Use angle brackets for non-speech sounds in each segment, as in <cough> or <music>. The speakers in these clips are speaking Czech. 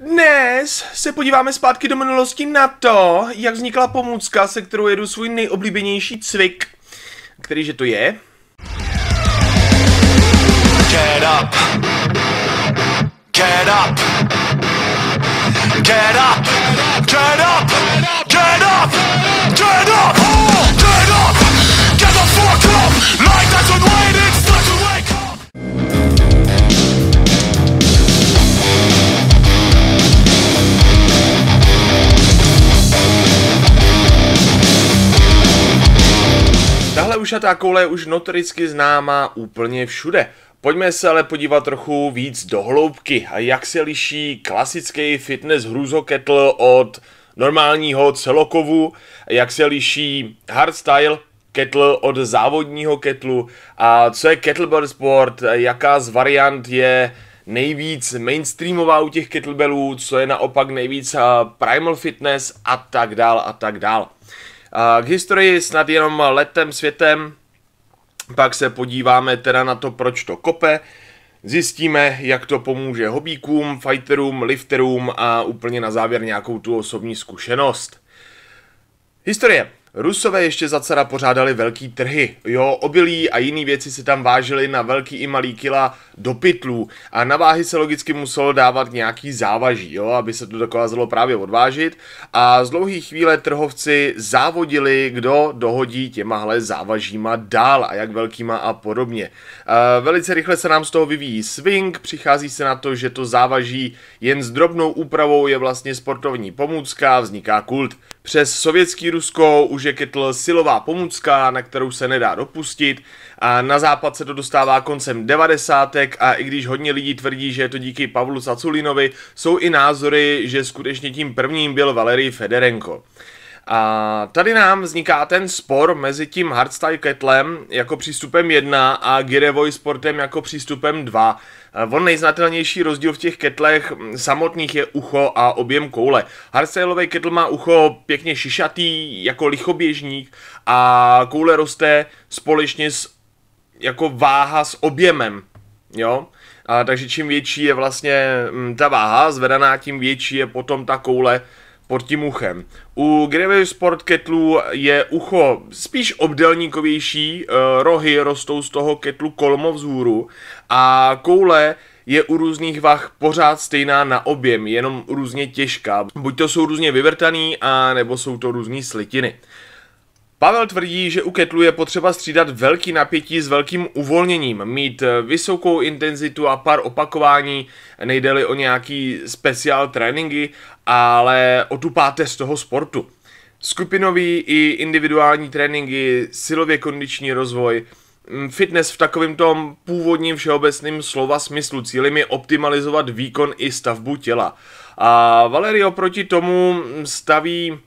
Dnes se podíváme zpátky do minulosti na to, jak vznikla pomůcka, se kterou jedu svůj nejoblíbenější cvik. Kterýže to je? Get up. Get up. Get up. Get up. Get up. Get up. Get up. Get up. Tahle ušatá koule je už notoricky známá úplně všude. Pojďme se ale podívat trochu víc do hloubky a jak se liší klasický fitness hruzoketl od normálního celokovu, jak se liší hardstyle ketl od závodního ketlu a co je kettlebell sport, jaká z variant je nejvíc mainstreamová u těch kettlebellů, co je naopak nejvíc primal fitness a tak dál a tak dál. K historii snad jenom letem světem, pak se podíváme teda na to, proč to kope, Zjistíme, jak to pomůže hobíkům, fighterům, lifterům a úplně na závěr nějakou tu osobní zkušenost. Historie. Rusové ještě za cara pořádali velký trhy. Jo, obilí a jiné věci se tam vážily na velký i malý kila do pytlů a na váhy se logicky muselo dávat nějaký závaží, jo, aby se to dokázalo právě odvážit a z dlouhých chvíle trhovci závodili, kdo dohodí těmahle závažíma dál a jak velkýma a podobně. E, velice rychle se nám z toho vyvíjí swing, přichází se na to, že to závaží jen s drobnou úpravou je vlastně sportovní pomůcka, vzniká kult. Přes sovětský Rusko už je Kytl silová pomůcka, na kterou se nedá dopustit. A na západ se to dostává koncem devadesátek a i když hodně lidí tvrdí, že je to díky Pavlu Saculinovi, jsou i názory, že skutečně tím prvním byl Valerij Federenko. A tady nám vzniká ten spor mezi tím Hardstyle Ketlem jako přístupem 1 a Girevoj Sportem jako přístupem 2. On nejznatelnější rozdíl v těch ketlech samotných je ucho a objem koule. Hardstyleový ketl má ucho pěkně šišatý jako lichoběžník a koule roste společně s jako váha s objemem. Jo? A takže čím větší je vlastně mm, ta váha zvedaná, tím větší je potom ta koule pod tím uchem. U Grevy Sport Ketlu je ucho spíš obdelníkovější, eh, rohy rostou z toho ketlu kolmo vzhůru a koule je u různých vah pořád stejná na objem, jenom různě těžká. Buď to jsou různě vyvrtaný, a nebo jsou to různé slitiny. Pavel tvrdí, že u ketlu je potřeba střídat velký napětí s velkým uvolněním, mít eh, vysokou intenzitu a pár opakování, nejde-li o nějaký speciál tréninky, ale o otupáte z toho sportu. Skupinový i individuální tréninky, silově kondiční rozvoj, mm, fitness v takovém tom původním všeobecným slova smyslu. Cílem je optimalizovat výkon i stavbu těla. A Valerio proti tomu staví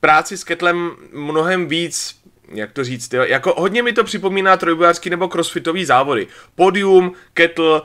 práci s ketlem mnohem víc jak to říct, jo? jako hodně mi to připomíná trojbojářský nebo crossfitový závody. Podium, kettle,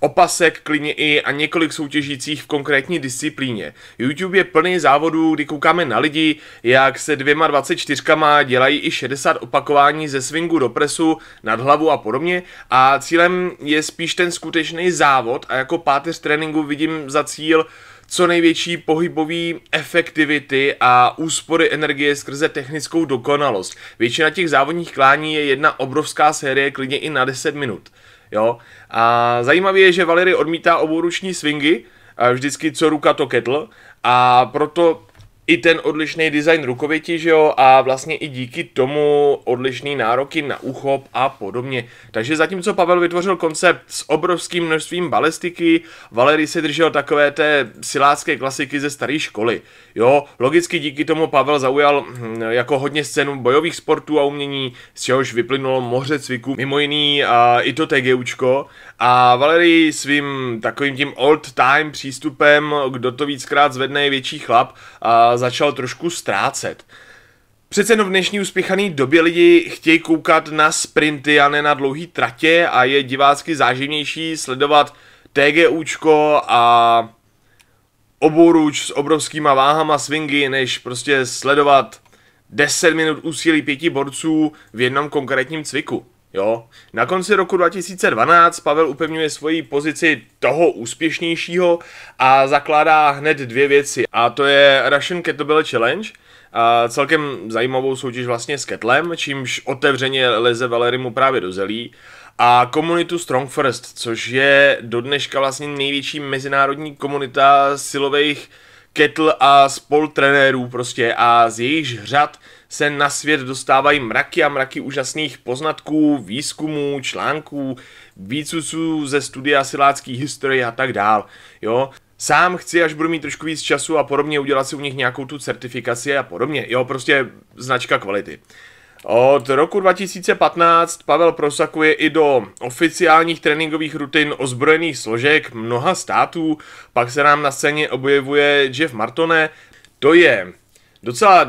opasek, klidně i a několik soutěžících v konkrétní disciplíně. YouTube je plný závodů, kdy koukáme na lidi, jak se dvěma 24 dělají i 60 opakování ze swingu do presu, nad hlavu a podobně a cílem je spíš ten skutečný závod a jako páteř tréninku vidím za cíl co největší pohybový efektivity a úspory energie skrze technickou dokonalost. Většina těch závodních klání je jedna obrovská série, klidně i na 10 minut. Jo? A zajímavé je, že Valery odmítá obouruční swingy, vždycky co ruka to kettle, a proto i ten odlišný design rukověti, že jo, a vlastně i díky tomu odlišný nároky na uchop a podobně. Takže zatímco Pavel vytvořil koncept s obrovským množstvím balistiky, Valery se držel takové té silácké klasiky ze staré školy. Jo, logicky díky tomu Pavel zaujal hm, jako hodně scénu bojových sportů a umění, z čehož vyplynulo moře cviku. mimo jiný a i to TGUčko. A Valery svým takovým tím old time přístupem, kdo to víckrát zvedne, je větší chlap, a začal trošku ztrácet. Přece jenom v dnešní uspěchané době lidi chtějí koukat na sprinty a ne na dlouhý tratě a je divácky záživnější sledovat TGUčko a oboruč s obrovskýma váhama swingy, než prostě sledovat 10 minut úsilí pěti borců v jednom konkrétním cviku. Jo. Na konci roku 2012 Pavel upevňuje svoji pozici toho úspěšnějšího a zakládá hned dvě věci. A to je Russian Kettlebell Challenge, a celkem zajímavou soutěž vlastně s Ketlem, čímž otevřeně leze Valerimu právě do zelí. A komunitu Strong First, což je do dneška vlastně největší mezinárodní komunita silových kettle a spol trenérů prostě a z jejich řad se na svět dostávají mraky a mraky úžasných poznatků, výzkumů, článků, výcuců ze studia silácký historie a tak dál. Jo? Sám chci, až budu mít trošku víc času a podobně, udělat si u nich nějakou tu certifikaci a podobně. Jo, prostě značka kvality. Od roku 2015 Pavel prosakuje i do oficiálních tréninkových rutin ozbrojených složek mnoha států, pak se nám na scéně objevuje Jeff Martone, to je docela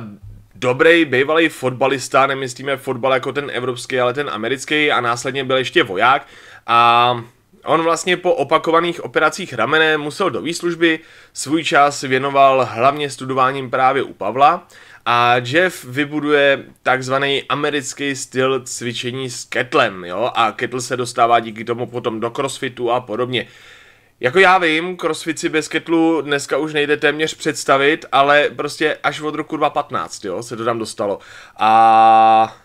dobrý bývalý fotbalista, nemyslíme fotbal jako ten evropský, ale ten americký a následně byl ještě voják a On vlastně po opakovaných operacích ramene musel do výslužby, svůj čas věnoval hlavně studováním právě u Pavla a Jeff vybuduje takzvaný americký styl cvičení s ketlem, jo, a ketl se dostává díky tomu potom do crossfitu a podobně. Jako já vím, crossfit si bez ketlu dneska už nejde téměř představit, ale prostě až od roku 2015, jo, se to tam dostalo. A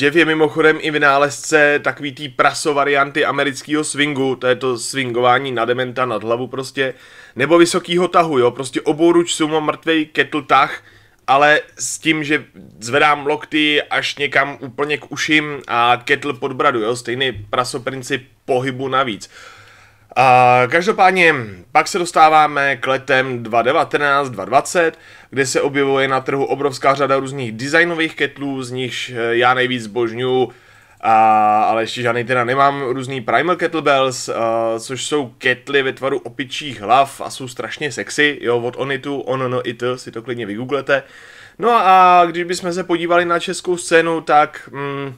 Jeff je mimochodem i vynálezce takový tý praso varianty amerického swingu, to je to swingování na dementa, nad hlavu prostě, nebo vysokýho tahu, jo, prostě ruč sumo mrtvej ketl tah, ale s tím, že zvedám lokty až někam úplně k uším a ketl pod bradu, jo, stejný praso princip pohybu navíc. Uh, každopádně pak se dostáváme k letem 2019, 2020, kde se objevuje na trhu obrovská řada různých designových ketlů, z nichž eh, já nejvíc zbožňuju, a, ale ještě žádný teda nemám, různý Primal Kettlebells, a, eh, což jsou ketly ve tvaru opičích hlav a jsou strašně sexy, jo, od Onitu, Onono It, si to klidně vygooglete. No a, a když bychom se podívali na českou scénu, tak... Mm,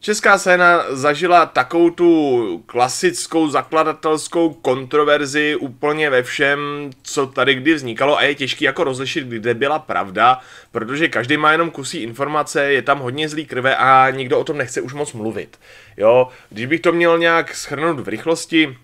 Česká scéna zažila takovou tu klasickou zakladatelskou kontroverzi úplně ve všem, co tady kdy vznikalo a je těžký jako rozlišit, kde byla pravda, protože každý má jenom kusí informace, je tam hodně zlý krve a nikdo o tom nechce už moc mluvit. Jo, když bych to měl nějak schrnout v rychlosti,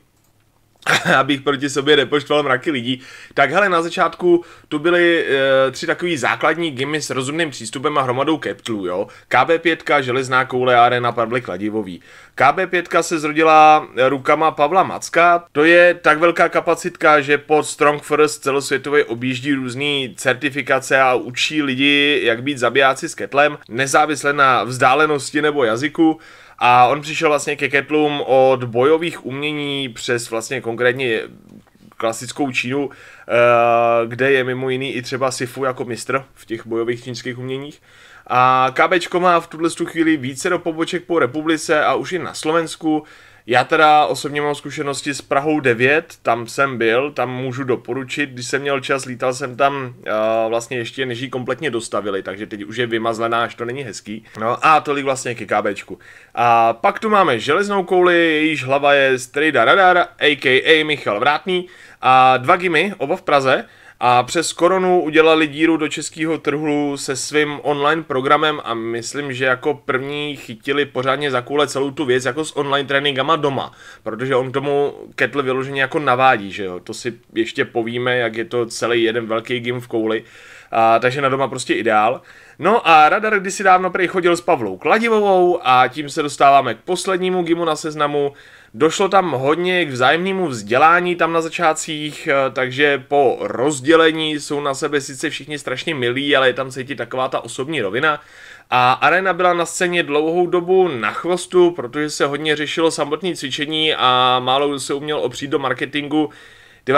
<laughs> abych proti sobě nepoštval mraky lidí. Tak hele, na začátku tu byly e, tři takový základní gimmy s rozumným přístupem a hromadou keptlů. jo. KB5, železná koule, arena, padly Kladivový. KB5 se zrodila rukama Pavla Macka, to je tak velká kapacitka, že pod Strong First celosvětově objíždí různé certifikace a učí lidi, jak být zabijáci s ketlem, nezávisle na vzdálenosti nebo jazyku. A on přišel vlastně ke Ketlům od bojových umění přes vlastně konkrétně klasickou Čínu, eh, kde je mimo jiný i třeba Sifu jako mistr v těch bojových čínských uměních. A KBčko má v tuhle chvíli více do poboček po republice a už i na Slovensku. Já teda osobně mám zkušenosti s Prahou 9, tam jsem byl, tam můžu doporučit, když jsem měl čas, lítal jsem tam uh, vlastně ještě než ji kompletně dostavili, takže teď už je vymazlená, až to není hezký. No a tolik vlastně ke KBčku. A pak tu máme železnou kouli, jejíž hlava je Strida Radar, a.k.a. Michal Vrátný a dva gimy, oba v Praze. A přes koronu udělali díru do českého trhu se svým online programem a myslím, že jako první chytili pořádně za kůle celou tu věc jako s online tréninkama doma, protože on tomu Kettle vyloženě jako navádí, že jo, to si ještě povíme, jak je to celý jeden velký gym v kouli, a, takže na doma prostě ideál. No a Radar kdysi dávno prý chodil s Pavlou Kladivovou a tím se dostáváme k poslednímu gimu na seznamu, Došlo tam hodně k vzájemnému vzdělání tam na začátcích, eh, takže po rozdělení jsou na sebe sice všichni strašně milí, ale je tam cítit taková ta osobní rovina. A Arena byla na scéně dlouhou dobu na chvostu, protože se hodně řešilo samotné cvičení a málo se uměl opřít do marketingu,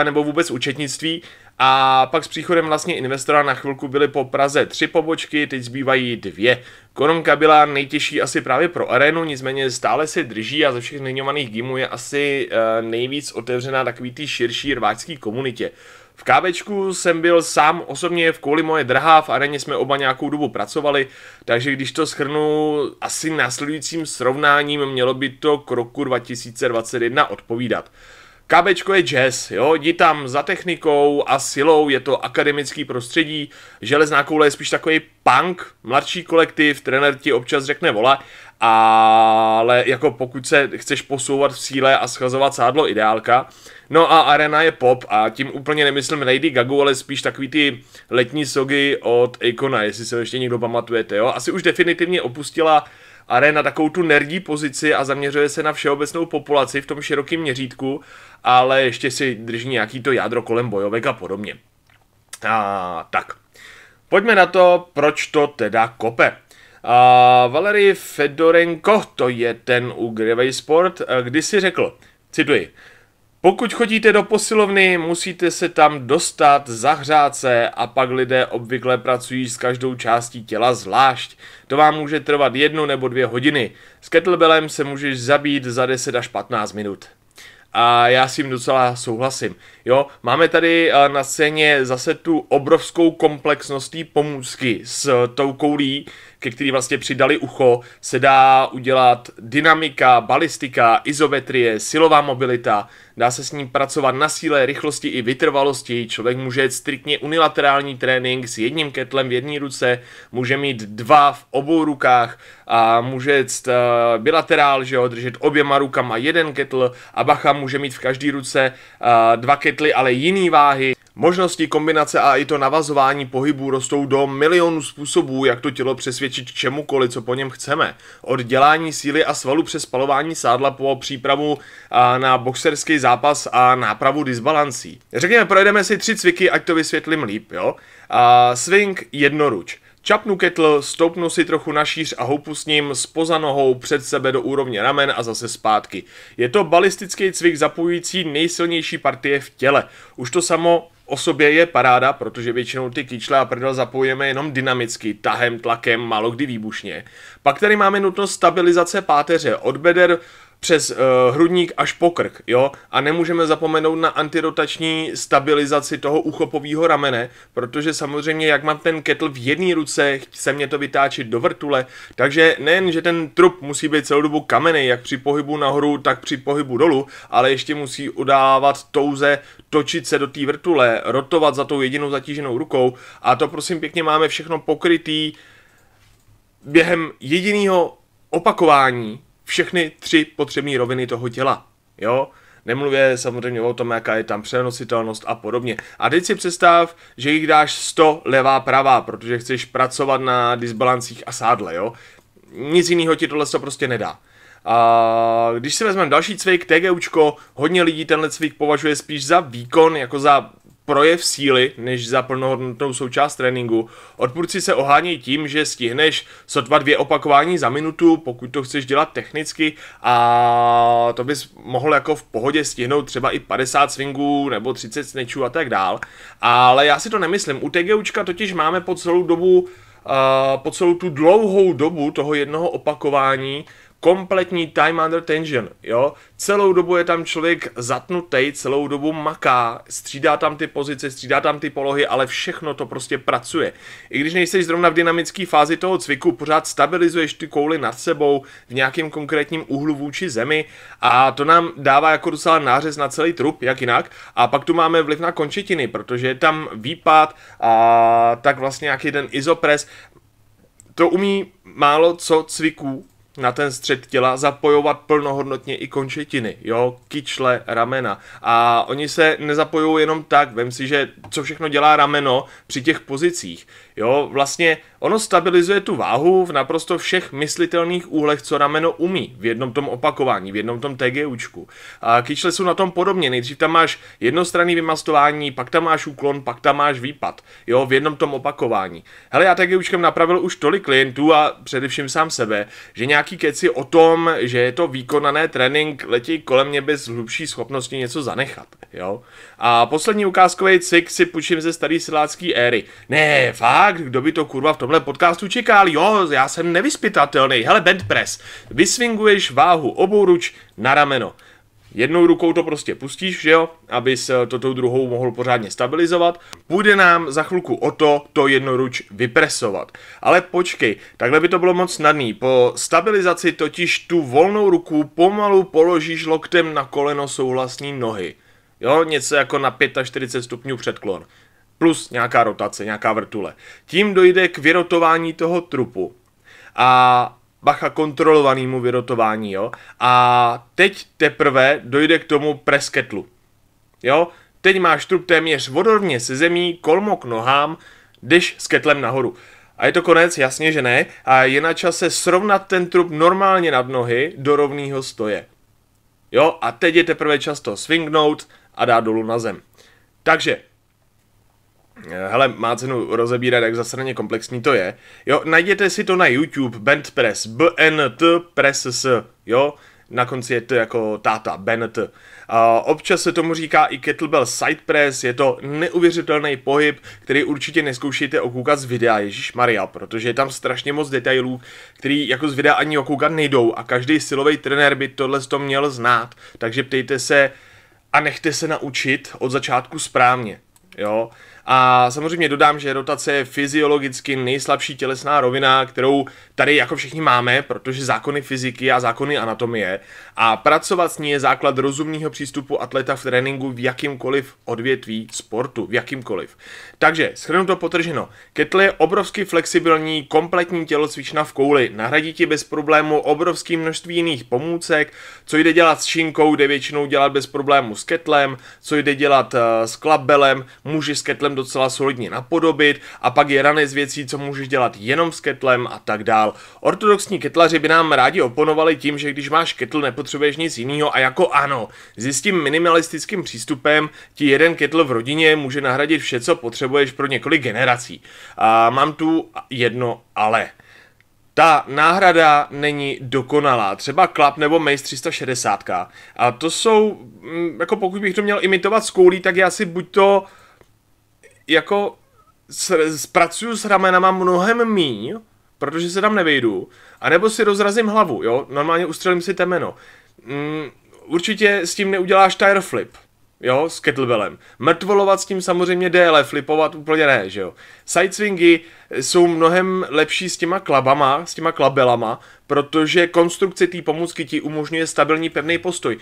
nebo vůbec účetnictví. A pak s příchodem vlastně investora na chvilku byly po Praze tři pobočky, teď zbývají dvě. Koronka byla nejtěžší asi právě pro Arenu, nicméně stále se drží a ze všech nejňovaných gimů je asi eh, nejvíc otevřená takový ty širší rváčský komunitě. V kávečku jsem byl sám osobně v kvůli moje drahá, v areně jsme oba nějakou dobu pracovali, takže když to schrnu asi následujícím srovnáním, mělo by to k roku 2021 odpovídat. KBčko je jazz, jo, jdi tam za technikou a silou, je to akademický prostředí, Železná koule je spíš takový punk, mladší kolektiv, trenér ti občas řekne vola, ale jako pokud se chceš posouvat v síle a schazovat sádlo ideálka. No a Arena je pop a tím úplně nemyslím Lady Gagu, ale spíš takový ty letní sogy od Eikona, jestli se ještě někdo pamatujete, jo. Asi už definitivně opustila uh, ale na takovou tu nerdí pozici a zaměřuje se na všeobecnou populaci v tom širokém měřítku, ale ještě si drží nějaký to jádro kolem bojovek a podobně. A tak. Pojďme na to, proč to teda kope. A Valery Fedorenko, to je ten u Grevej Sport, si řekl, cituji, pokud chodíte do posilovny, musíte se tam dostat, zahřát se a pak lidé obvykle pracují s každou částí těla zvlášť. To vám může trvat jednu nebo dvě hodiny. S kettlebellem se můžeš zabít za 10 až 15 minut. A já s tím docela souhlasím. Jo, máme tady eh, na scéně zase tu obrovskou komplexnost té pomůcky s tou koulí, ke který vlastně přidali ucho, se dá udělat dynamika, balistika, izometrie, silová mobilita, dá se s ním pracovat na síle, rychlosti i vytrvalosti, člověk může jít striktně unilaterální trénink s jedním ketlem v jedné ruce, může mít dva v obou rukách a může jít eh, bilaterál, že jo, držet oběma rukama jeden ketl a bacha může mít v každé ruce eh, dva ketly, ale jiný váhy. Možnosti kombinace a i to navazování pohybů rostou do milionu způsobů, jak to tělo přesvědčit čemukoliv, co po něm chceme. Od dělání síly a svalu přes spalování sádla po přípravu na boxerský zápas a nápravu disbalancí. Řekněme, projdeme si tři cviky, ať to vysvětlím líp, jo? A swing jednoruč. Čapnu ketl, stoupnu si trochu na šíř a houpu s ním spoza nohou před sebe do úrovně ramen a zase zpátky. Je to balistický cvik zapojující nejsilnější partie v těle. Už to samo o sobě je paráda, protože většinou ty kýčle a prdel zapojujeme jenom dynamicky, tahem, tlakem, malo, kdy výbušně. Pak tady máme nutnost stabilizace páteře od beder přes uh, hrudník až po krk, jo? A nemůžeme zapomenout na antirotační stabilizaci toho uchopového ramene, protože samozřejmě, jak mám ten ketl v jedné ruce, chce mě to vytáčet do vrtule, takže nejen, že ten trup musí být celou dobu kamenný, jak při pohybu nahoru, tak při pohybu dolů, ale ještě musí udávat touze točit se do té vrtule, rotovat za tou jedinou zatíženou rukou a to prosím pěkně máme všechno pokrytý během jediného opakování všechny tři potřebné roviny toho těla. Jo? Nemluvě samozřejmě o tom, jaká je tam přenositelnost a podobně. A teď si představ, že jich dáš 100 levá pravá, protože chceš pracovat na disbalancích a sádle, jo? Nic jiného ti tohle to prostě nedá. A když si vezmeme další cvik, TGUčko, hodně lidí tenhle cvik považuje spíš za výkon, jako za projev síly než za plnohodnotnou součást tréninku. Odpůrci se ohánějí tím, že stihneš sotva dvě opakování za minutu, pokud to chceš dělat technicky a to bys mohl jako v pohodě stihnout třeba i 50 swingů nebo 30 snečů a tak dál. Ale já si to nemyslím. U TGUčka totiž máme po celou dobu, uh, po celou tu dlouhou dobu toho jednoho opakování kompletní time under tension, jo. Celou dobu je tam člověk zatnutý, celou dobu maká, střídá tam ty pozice, střídá tam ty polohy, ale všechno to prostě pracuje. I když nejsi zrovna v dynamické fázi toho cviku, pořád stabilizuješ ty kouly nad sebou v nějakém konkrétním úhlu vůči zemi a to nám dává jako docela nářez na celý trup, jak jinak. A pak tu máme vliv na končetiny, protože je tam výpad a tak vlastně nějaký ten izopres. To umí málo co cviků, na ten střed těla zapojovat plnohodnotně i končetiny, jo, kyčle, ramena. A oni se nezapojují jenom tak, vem si, že co všechno dělá rameno při těch pozicích, jo, vlastně Ono stabilizuje tu váhu v naprosto všech myslitelných úhlech, co rameno umí, v jednom tom opakování, v jednom tom TGUčku. A kyčle jsou na tom podobně, nejdřív tam máš jednostranný vymastování, pak tam máš úklon, pak tam máš výpad, jo, v jednom tom opakování. Hele, já TGUčkem napravil už tolik klientů a především sám sebe, že nějaký keci o tom, že je to výkonané trénink, letí kolem mě bez hlubší schopnosti něco zanechat, jo. A poslední ukázkový cyk si půjčím ze starý silácký éry. Ne, fakt, kdo by to kurva v tomhle tomhle podcastu čekal. Jo, já jsem nevyspytatelný. Hele, bent press. Vysvinguješ váhu ruč na rameno. Jednou rukou to prostě pustíš, že jo, abys eh, to tou druhou mohl pořádně stabilizovat. Půjde nám za chvilku o to, to jednoruč vypresovat. Ale počkej, takhle by to bylo moc snadný. Po stabilizaci totiž tu volnou ruku pomalu položíš loktem na koleno souhlasní nohy. Jo, něco jako na 45 stupňů předklon plus nějaká rotace, nějaká vrtule. Tím dojde k vyrotování toho trupu. A bacha kontrolovanému vyrotování, jo. A teď teprve dojde k tomu presketlu. Jo, teď máš trup téměř vodorovně se zemí, kolmo k nohám, jdeš s ketlem nahoru. A je to konec? Jasně, že ne. A je na čase srovnat ten trup normálně nad nohy do rovného stoje. Jo, a teď je teprve často swingnout a dát dolů na zem. Takže Eh, hele, má cenu rozebírat, jak zasraně komplexní to je. Jo, najděte si to na YouTube, Band Press, b n t press s, jo, na konci je to jako táta, Bennett. A občas se tomu říká i kettlebell side press, je to neuvěřitelný pohyb, který určitě neskoušejte okoukat z videa, Ježíš Maria, protože je tam strašně moc detailů, který jako z videa ani okoukat nejdou a každý silový trenér by tohle to měl znát, takže ptejte se a nechte se naučit od začátku správně, jo. A samozřejmě dodám, že rotace je fyziologicky nejslabší tělesná rovina, kterou tady jako všichni máme, protože zákony fyziky a zákony anatomie. A pracovat s ní je základ rozumného přístupu atleta v tréninku v jakýmkoliv odvětví sportu, v jakýmkoliv. Takže, to potrženo, ketle je obrovsky flexibilní, kompletní tělocvična v kouli, nahradí ti bez problému obrovské množství jiných pomůcek, co jde dělat s šinkou, jde většinou dělat bez problému s ketlem, co jde dělat eh, s klabelem, může s ketlem docela solidně napodobit a pak je z věcí, co můžeš dělat jenom s ketlem a tak dál. Ortodoxní ketlaři by nám rádi oponovali tím, že když máš ketl, nepotřebuješ nic jiného a jako ano, s tím minimalistickým přístupem ti jeden ketl v rodině může nahradit vše, co potřebuješ pro několik generací. A mám tu jedno ale. Ta náhrada není dokonalá, třeba Klap nebo Mace 360. A to jsou, mm, jako pokud bych to měl imitovat z koulí, tak já si buď to uh, jako zpracuju s ramenama mnohem míň, protože se tam nevejdu, anebo si rozrazím hlavu, jo, normálně ustřelím si temeno. Mm, určitě s tím neuděláš tire flip, jo, s kettlebellem. Mrtvolovat s tím samozřejmě déle, flipovat úplně ne, že jo. Sideswingy jsou mnohem lepší s těma klabama, s těma klabelama, protože konstrukce té pomůcky ti umožňuje stabilní pevný postoj.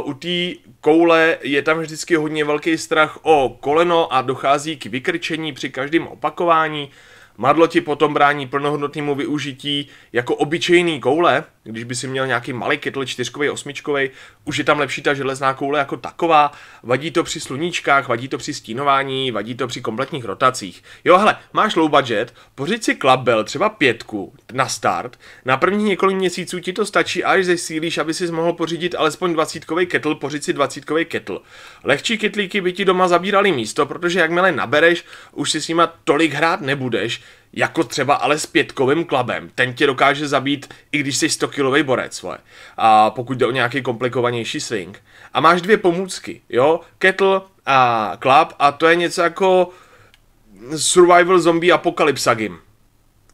Uh, u té koule je tam vždycky hodně velký strach o koleno a dochází k vykrčení při každém opakování. Uh, Madlo ti potom brání plnohodnotnému využití jako obyčejný koule, když by si měl nějaký malý kytl čtyřkovej, osmičkovej, už je tam lepší ta železná koule jako taková, vadí to při sluníčkách, vadí to při stínování, vadí to při kompletních rotacích. Jo, hele, máš low budget, pořiď si klabel, třeba pětku, na start, na první několik měsíců ti to stačí až zesílíš, aby si mohl pořídit alespoň dvacítkový kettle, pořiď si dvacítkový kettle. Lehčí kytlíky by ti doma zabírali místo, protože jakmile nabereš, už si s nima tolik hrát nebudeš, jako třeba ale s pětkovým klabem. Ten tě dokáže zabít, i když jsi 100 kilový borec, vole. A pokud jde o nějaký komplikovanější swing. A máš dvě pomůcky, jo? Kettle a klab a to je něco jako survival zombie apokalypsa game.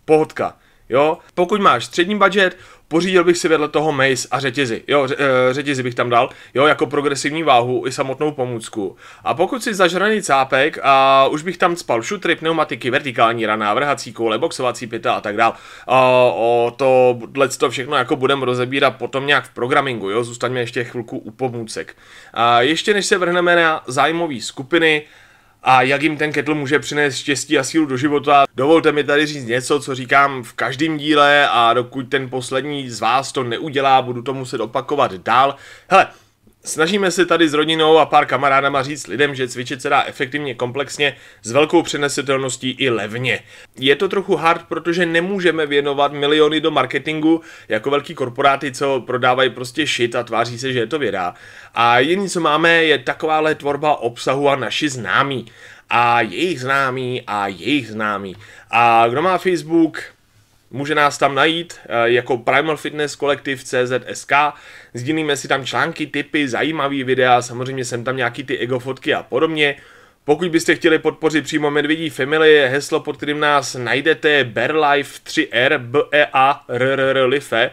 Pohodka, jo? Pokud máš střední budget, Pořídil bych si vedle toho mace a řetězy. Jo, eh, řetězy bych tam dal, jo, jako progresivní váhu i samotnou pomůcku. A pokud si zažraný cápek a už bych tam spal šutry, pneumatiky, vertikální rana, vrhací koule, boxovací pita a tak dál. O to, to všechno jako budem rozebírat potom nějak v programingu, jo, zůstaňme ještě chvilku u pomůcek. A ještě než se vrhneme na zájmové skupiny, a jak jim ten kettle může přinést štěstí a sílu do života. Dovolte mi tady říct něco, co říkám v každém díle a dokud ten poslední z vás to neudělá, budu to muset opakovat dál. Hele, Snažíme se tady s rodinou a pár kamarádama říct lidem, že cvičit se dá efektivně komplexně, s velkou přenesitelností i levně. Je to trochu hard, protože nemůžeme věnovat miliony do marketingu jako velký korporáty, co prodávají prostě shit a tváří se, že je to věda. A jediné, co máme, je takováhle tvorba obsahu a naši známí. A jejich známí a jejich známí. A kdo má Facebook, Může nás tam najít eh, jako Primal Fitness kolektiv CZSK, sdílíme si tam články, typy, zajímavý videa, samozřejmě jsem tam nějaký ty ego fotky a podobně. Pokud byste chtěli podpořit přímo Medvědí Family, je heslo, pod kterým nás najdete Berlife 3R B E A R R R Life.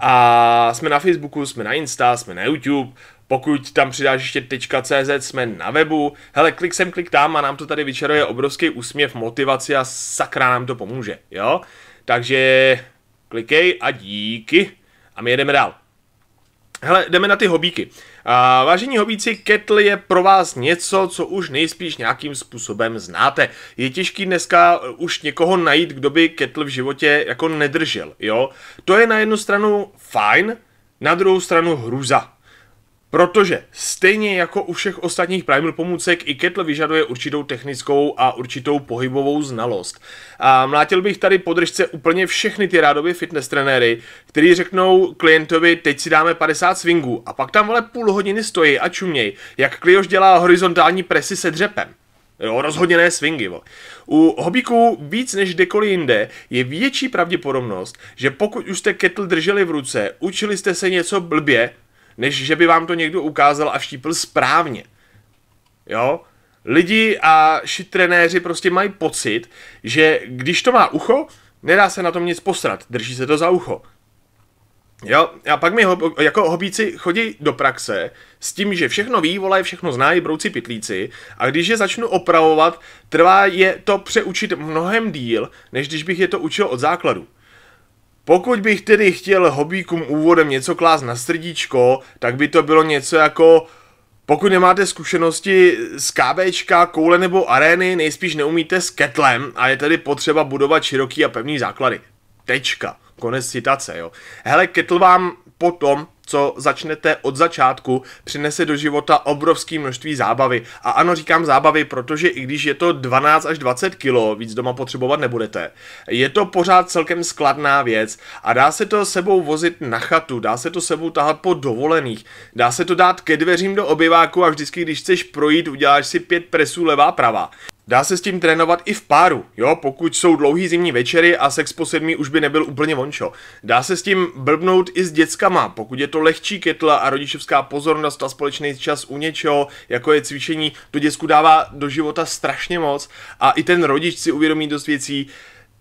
A jsme na Facebooku, jsme na Insta, jsme na YouTube, pokud tam přidáš ještě .cz, jsme na webu. Hele, klik sem, klik tam a nám to tady vyčaruje obrovský úsměv, motivace a sakra nám to pomůže, jo? Takže klikej a díky. A my jedeme dál. Hele, jdeme na ty hobíky. A, vážení hobíci, ketl je pro vás něco, co už nejspíš nějakým způsobem znáte. Je těžký dneska uh, už někoho najít, kdo by ketl v životě jako nedržel, jo? To je na jednu stranu fajn, na druhou stranu hruza. Protože stejně jako u všech ostatních Primal pomůcek, i kettle vyžaduje určitou technickou a určitou pohybovou znalost. A mlátil bych tady podržce úplně všechny ty rádoby fitness trenéry, kteří řeknou klientovi, teď si dáme 50 swingů a pak tam vole půl hodiny stojí a čuměj, jak kliož dělá horizontální presy se dřepem. Jo, rozhodně ne swingy. vole. U hobíků víc než kdekoliv jinde je větší pravděpodobnost, že pokud už jste kettle drželi v ruce, učili jste se něco blbě, než že by vám to někdo ukázal a vštípil správně. Jo? Lidi a šitrenéři prostě mají pocit, že když to má ucho, nedá se na tom nic posrat, drží se to za ucho. Jo, a pak mi ho, jako hobíci chodí do praxe s tím, že všechno ví, volají, všechno znají, brouci pitlíci a když je začnu opravovat, trvá je to přeučit mnohem díl, než když bych je to učil od základu. Pokud bych tedy chtěl hobíkům úvodem něco klást na srdíčko, tak by to bylo něco jako pokud nemáte zkušenosti z KBčka, koule nebo arény, nejspíš neumíte s ketlem a je tedy potřeba budovat široký a pevný základy. Tečka. Konec citace, jo. Hele, ketl vám potom co začnete od začátku, přinese do života obrovské množství zábavy. A ano, říkám zábavy, protože i když je to 12 až 20 kg, víc doma potřebovat nebudete, je to pořád celkem skladná věc a dá se to sebou vozit na chatu, dá se to sebou tahat po dovolených, dá se to dát ke dveřím do obyváku a vždycky, když chceš projít, uděláš si pět presů levá pravá. Dá se s tím trénovat i v páru, jo, pokud jsou dlouhý zimní večery a sex po sedmí už by nebyl úplně vončo. Dá se s tím blbnout i s dětskama, pokud je to lehčí ketla a rodičovská pozornost a společný čas u něčeho, jako je cvičení, to děcku dává do života strašně moc a i ten rodič si uvědomí dost věcí,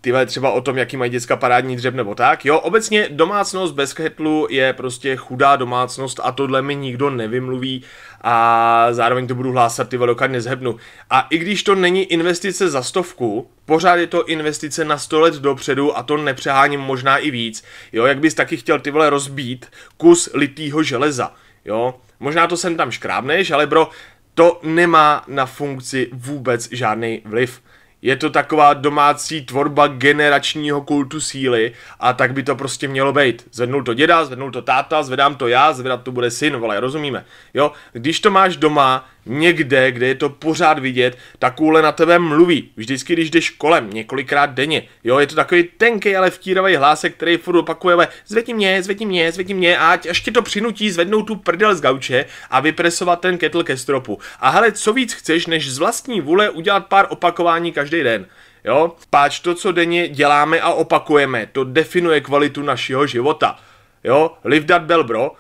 tyhle třeba o tom, jaký mají děcka parádní dřeb nebo tak. Jo, obecně domácnost bez ketlu je prostě chudá domácnost a tohle mi nikdo nevymluví a zároveň to budu hlásat, ty dokud nezhebnu. A i když to není investice za stovku, pořád je to investice na 100 let dopředu a to nepřeháním možná i víc. Jo, jak bys taky chtěl ty vole rozbít kus litýho železa. Jo, možná to sem tam škrábneš, ale bro, to nemá na funkci vůbec žádný vliv. Je to taková domácí tvorba generačního kultu síly a tak by to prostě mělo být. Zvednul to děda, zvednul to táta, zvedám to já, zvedat to bude syn, vole, rozumíme. Jo, když to máš doma, někde, kde je to pořád vidět, ta kůle na tebe mluví, vždycky, když jdeš kolem, několikrát denně. Jo, je to takový tenký, ale vtíravý hlásek, který furt ale zvedni mě, zvedni mě, zvedni mě, a ať až to přinutí zvednout tu prdel z gauče a vypresovat ten kettle ke stropu. A hele, co víc chceš, než z vlastní vůle udělat pár opakování každý den. Jo? Páč to, co denně děláme a opakujeme, to definuje kvalitu našeho života. Jo? Live that bell, bro.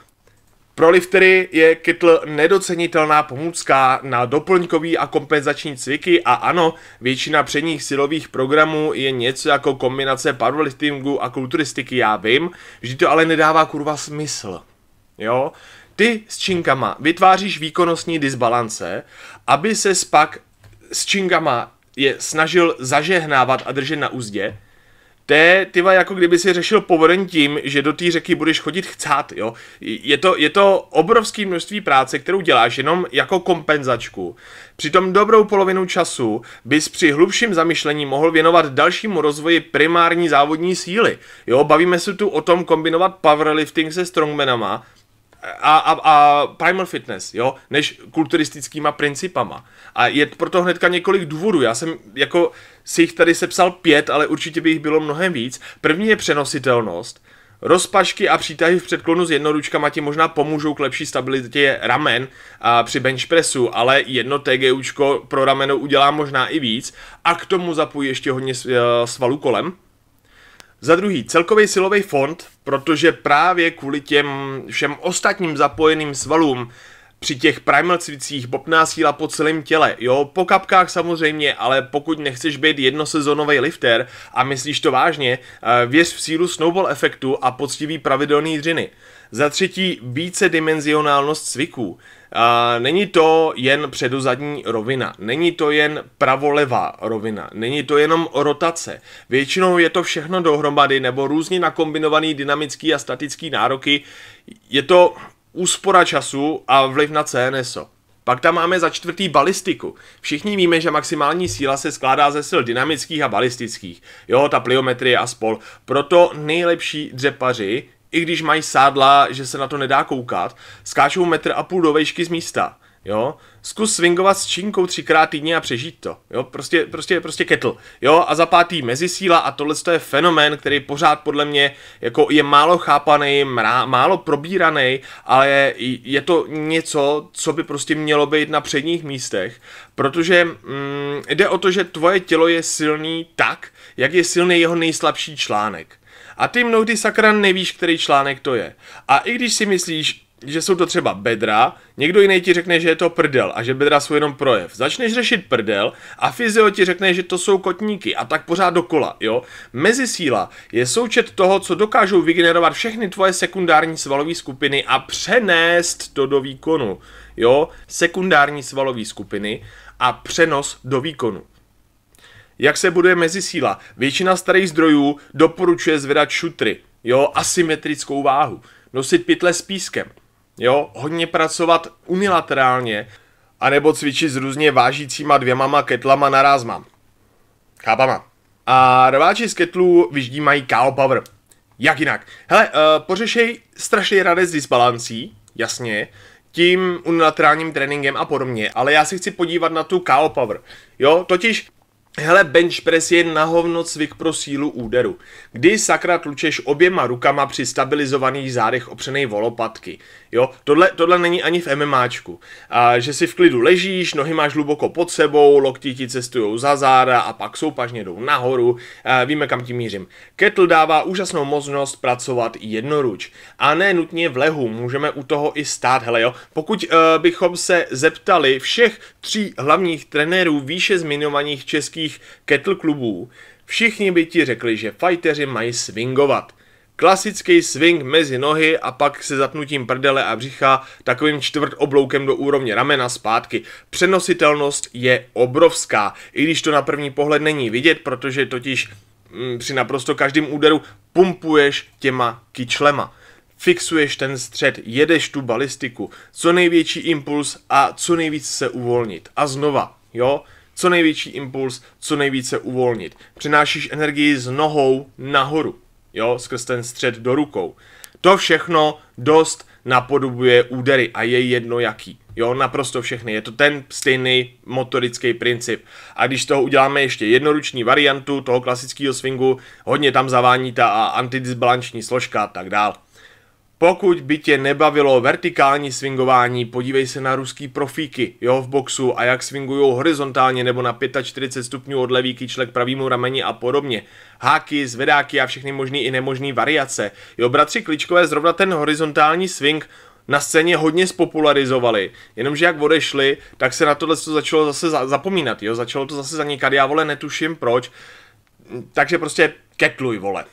Pro liftery je kytl nedocenitelná pomůcka na doplňkový a kompenzační cviky a ano, většina předních silových programů je něco jako kombinace powerliftingu a kulturistiky, já vím, vždy to ale nedává kurva smysl. Jo? Ty s činkama vytváříš výkonnostní disbalance, aby se pak s činkama je snažil zažehnávat a držet na úzdě, to je, ty jako kdyby si řešil povodeň tím, že do té řeky budeš chodit chcát, jo. Je to, je to obrovské množství práce, kterou děláš jenom jako kompenzačku. Přitom dobrou polovinu času bys při hlubším zamyšlení mohl věnovat dalšímu rozvoji primární závodní síly. Jo, bavíme se tu o tom kombinovat powerlifting se strongmanama, a, a, a primal fitness, jo, než kulturistickýma principama. A je proto hnedka několik důvodů. Já jsem jako si jich tady sepsal pět, ale určitě by jich bylo mnohem víc. První je přenositelnost. Rozpašky a přítahy v předklonu s jednoručkama ti možná pomůžou k lepší stabilitě ramen a při pressu, ale jedno TGUčko pro rameno udělá možná i víc a k tomu zapojí ještě hodně eh, svalů kolem, za druhý, celkový silový fond, protože právě kvůli těm všem ostatním zapojeným svalům při těch primal cvicích bopná síla po celém těle, jo, po kapkách samozřejmě, ale pokud nechceš být jednosezónový lifter a myslíš to vážně, eh, věř v sílu snowball efektu a poctivý pravidelný dřiny. Za třetí, více dimenzionálnost cviků. A eh, není to jen předozadní rovina, není to jen pravolevá rovina, není to jenom rotace. Většinou je to všechno dohromady nebo různě nakombinovaný dynamický a statický nároky. Je to úspora času a vliv na CNSO. Pak tam máme za čtvrtý balistiku. Všichni víme, že maximální síla se skládá ze sil dynamických a balistických. Jo, ta pliometrie a spol. Proto nejlepší dřepaři, i když mají sádla, že se na to nedá koukat, skáčou metr a půl do vejšky z místa jo. Zkus swingovat s čínkou třikrát týdně a přežít to, jo. Prostě, prostě, prostě kettle. jo. A za pátý mezisíla a tohle je fenomén, který pořád podle mě jako je málo chápaný, mrá, málo probíraný, ale je, je to něco, co by prostě mělo být na předních místech, protože mm, jde o to, že tvoje tělo je silný tak, jak je silný jeho nejslabší článek. A ty mnohdy sakra nevíš, který článek to je. A i když si myslíš, že jsou to třeba bedra, někdo jiný ti řekne, že je to prdel a že bedra jsou jenom projev. Začneš řešit prdel a fyzio ti řekne, že to jsou kotníky a tak pořád dokola, jo? Mezisíla je součet toho, co dokážou vygenerovat všechny tvoje sekundární svalové skupiny a přenést to do výkonu, jo? Sekundární svalové skupiny a přenos do výkonu. Jak se buduje mezisíla? Většina starých zdrojů doporučuje zvedat šutry, jo, asymetrickou váhu nosit pytle s pískem. Jo, hodně pracovat unilaterálně, anebo cvičit s různě vážícíma dvěmama ketlama narázma. Chápama. A rváči z ketlů mají KO Power. Jak jinak? Hele, uh, pořešej strašně rade s disbalancí, jasně, tím unilaterálním tréninkem a podobně, ale já si chci podívat na tu KO Power. Jo, totiž Hele, bench press je na hovno cvik pro sílu úderu. Kdy sakra tlučeš oběma rukama při stabilizovaných zádech opřenej volopatky. Jo, tohle, tohle není ani v MMAčku. A, že si v klidu ležíš, nohy máš hluboko pod sebou, lokti ti cestují za záda a pak soupažně jdou nahoru. A, víme, kam tím mířím. Kettle dává úžasnou možnost pracovat jednoruč. A ne nutně v lehu, můžeme u toho i stát. Hele jo, pokud uh, bychom se zeptali všech tří hlavních trenérů výše zmiňovaných českých kettle klubů, všichni by ti řekli, že fajteři mají swingovat. Klasický swing mezi nohy a pak se zatnutím prdele a břicha takovým čtvrt obloukem do úrovně ramena zpátky. Přenositelnost je obrovská, i když to na první pohled není vidět, protože totiž mm, při naprosto každém úderu pumpuješ těma kyčlema fixuješ ten střed, jedeš tu balistiku, co největší impuls a co nejvíc se uvolnit. A znova, jo, co největší impuls, co nejvíce uvolnit. Přenášíš energii s nohou nahoru jo, skrz ten střed do rukou. To všechno dost napodobuje údery a je jedno jaký. Jo, naprosto všechny. Je to ten stejný motorický princip. A když toho uděláme ještě jednoruční variantu toho klasického swingu, hodně tam zavání ta antidisbalanční složka a tak dále. Pokud by tě nebavilo vertikální swingování, podívej se na ruský profíky, jo, v boxu a jak swingují horizontálně nebo na 45 stupňů od levý kyčle k pravýmu rameni a podobně. Háky, zvedáky a všechny možný i nemožný variace. Jo, bratři Kličkové zrovna ten horizontální swing na scéně hodně spopularizovali, jenomže jak odešli, tak se na tohle to začalo zase zapomínat, jo, začalo to zase zanikat, já vole netuším proč, hm, takže prostě ketluj vole,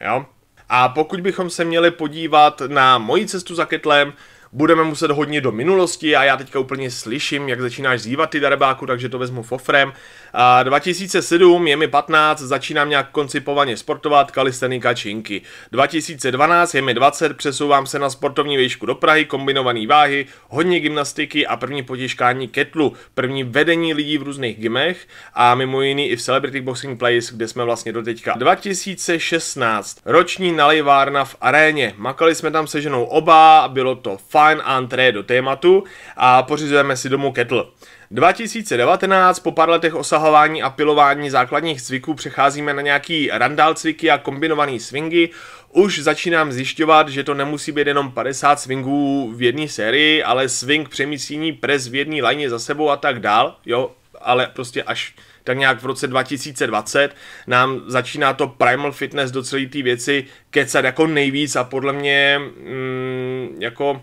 jo. A pokud bychom se měli podívat na moji cestu za Ketlem, budeme muset hodně do minulosti a já teďka úplně slyším, jak začínáš zývat ty darebáku, takže to vezmu fofrem. A 2007 je mi 15, začínám nějak koncipovaně sportovat, kalistenika, činky. 2012 je mi 20, přesouvám se na sportovní výšku do Prahy, kombinovaný váhy, hodně gymnastiky a první potěžkání ketlu, první vedení lidí v různých gymech a mimo jiný i v Celebrity Boxing Place, kde jsme vlastně do teďka. 2016, roční nalejvárna v aréně. Makali jsme tam se ženou oba, bylo to fajn antré do tématu a pořizujeme si domů ketl. 2019, po pár letech osahování a pilování základních cviků přecházíme na nějaký randál cviky a kombinovaný swingy. Už začínám zjišťovat, že to nemusí být jenom 50 swingů v jedné sérii, ale swing přemístění pres v jedné lajně za sebou a tak dál, jo, ale prostě až tak nějak v roce 2020 nám začíná to Primal Fitness do celé té věci kecat jako nejvíc a podle mě mm, jako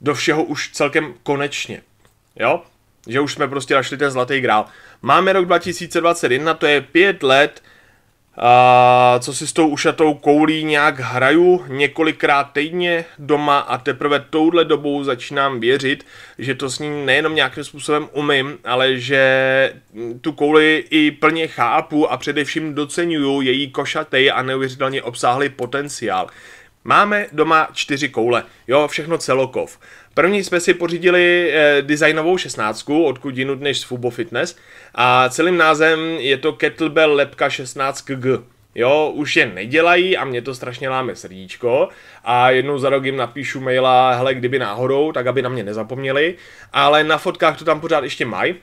do všeho už celkem konečně. Jo? že už jsme prostě našli ten zlatý grál. Máme rok 2021, to je pět let, a co si s tou ušatou koulí nějak hraju několikrát týdně doma a teprve touhle dobou začínám věřit, že to s ní nejenom nějakým způsobem umím, ale že tu kouli i plně chápu a především docenuju její košatej a neuvěřitelně obsáhlý potenciál. Máme doma čtyři koule, jo, všechno celokov. První jsme si pořídili eh, designovou šestnáctku, odkud jinud než z Fubo Fitness, a celým názvem je to Kettlebell Lepka 16G. Jo, už je nedělají a mě to strašně láme srdíčko a jednou za rok jim napíšu maila, hele, kdyby náhodou, tak aby na mě nezapomněli, ale na fotkách to tam pořád ještě mají,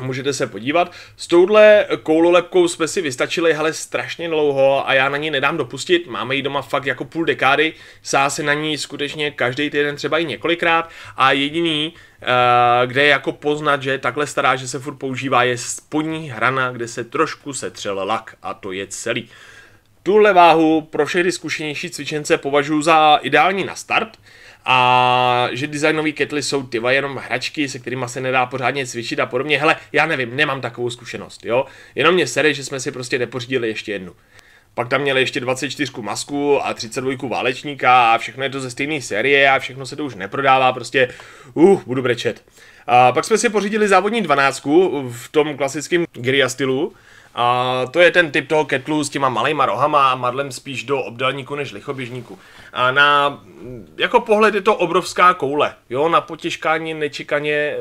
Můžete se podívat. S touhle koulolepkou jsme si vystačili hele strašně dlouho a já na ní nedám dopustit. Máme ji doma fakt jako půl dekády. Sá se na ní skutečně každý týden třeba i několikrát a jediný, eh, kde je jako poznat, že je takhle stará, že se furt používá, je spodní hrana, kde se trošku setřel lak a to je celý. Tuhle váhu pro všechny zkušenější cvičence považuji za ideální na start a že designové ketly jsou ty jenom hračky, se kterými se nedá pořádně cvičit a podobně. Hele, já nevím, nemám takovou zkušenost, jo. Jenom mě sere, že jsme si prostě nepořídili ještě jednu. Pak tam měli ještě 24 masku a 32 válečníka a všechno je to ze stejné série a všechno se to už neprodává, prostě uh, budu brečet. A pak jsme si pořídili závodní 12 v tom klasickém Gria stylu, a to je ten typ toho ketlu s těma malejma rohama a madlem spíš do obdelníku než lichoběžníku. A na, jako pohled je to obrovská koule, jo, na potěžkání nečekaně e,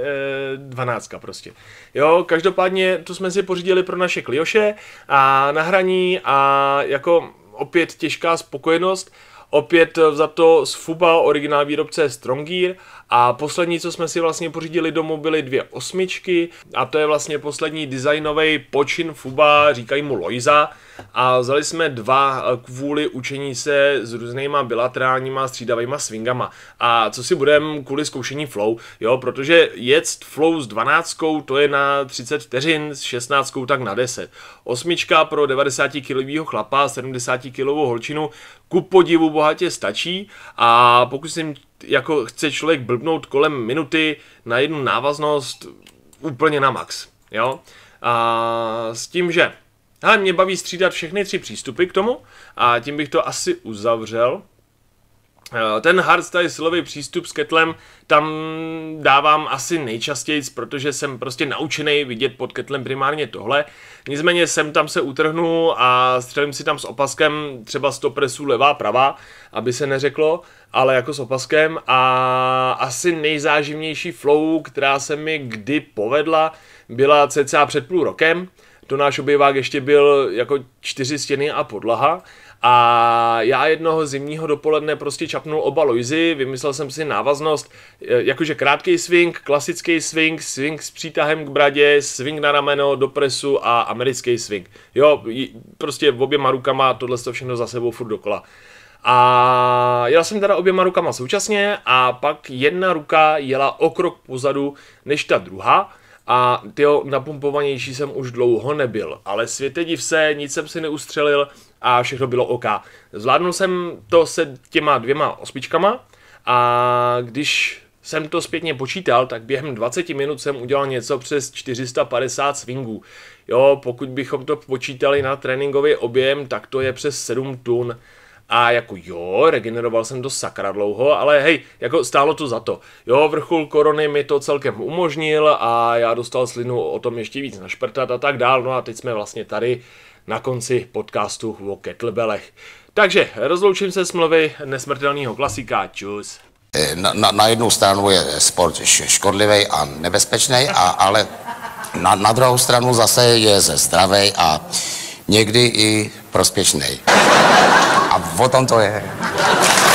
eh, 12 prostě. Jo, každopádně tu jsme si pořídili pro naše klioše a na hraní a jako opět těžká spokojenost, opět za to z FUBA, originál výrobce Strongir. A poslední, co jsme si vlastně pořídili domů, byly dvě osmičky a to je vlastně poslední designový počin Fuba, říkají mu Loiza. A vzali jsme dva kvůli učení se s různýma bilaterálníma střídavýma swingama. A co si budeme kvůli zkoušení flow, jo, protože jet flow s 12 to je na 30 vteřin, s 16 tak na 10. Osmička pro 90 kg chlapa, 70 kilovou holčinu, ku podivu bohatě stačí a pokud jsem jako chce člověk blbnout kolem minuty na jednu návaznost úplně na max, jo. A s tím, že hele, mě baví střídat všechny tři přístupy k tomu a tím bych to asi uzavřel. Eh, ten silový přístup s ketlem tam dávám asi nejčastěji, protože jsem prostě naučený vidět pod ketlem primárně tohle. Nicméně jsem tam se utrhnu a střelím si tam s opaskem třeba 100 presů levá, pravá, aby se neřeklo, ale jako s opaskem a asi nejzáživnější flow, která se mi kdy povedla, byla cca před půl rokem. To náš obývák ještě byl jako čtyři stěny a podlaha a já jednoho zimního dopoledne prostě čapnul oba lojzy, vymyslel jsem si návaznost, e, jakože krátký swing, klasický swing, swing s přítahem k bradě, swing na rameno, do presu a americký swing. Jo, prostě oběma rukama tohle to všechno za sebou furt dokola. A jel jsem teda oběma rukama současně a pak jedna ruka jela o krok pozadu než ta druhá, a ty napumpovanější jsem už dlouho nebyl, ale světe div se, nic jsem si neustřelil a všechno bylo OK. Zvládnul jsem to se těma dvěma ospičkama a když jsem to zpětně počítal, tak během 20 minut jsem udělal něco přes 450 swingů. Jo, pokud bychom to počítali na tréninkový objem, tak to je přes 7 tun. A jako jo, regeneroval jsem do sakra dlouho, ale hej, jako stálo to za to. Jo, vrchol korony mi to celkem umožnil a já dostal slinu o tom ještě víc našprtat a tak dál. No a teď jsme vlastně tady na konci podcastu o kettlebellech. Takže rozloučím se s mluvy nesmrtelného klasika. Čus. Eh, na, na, na jednu stranu je sport škodlivý a nebezpečný, a, ale na, na druhou stranu zase je zdravý a někdy i prospěšný. अब वो तो हम तो है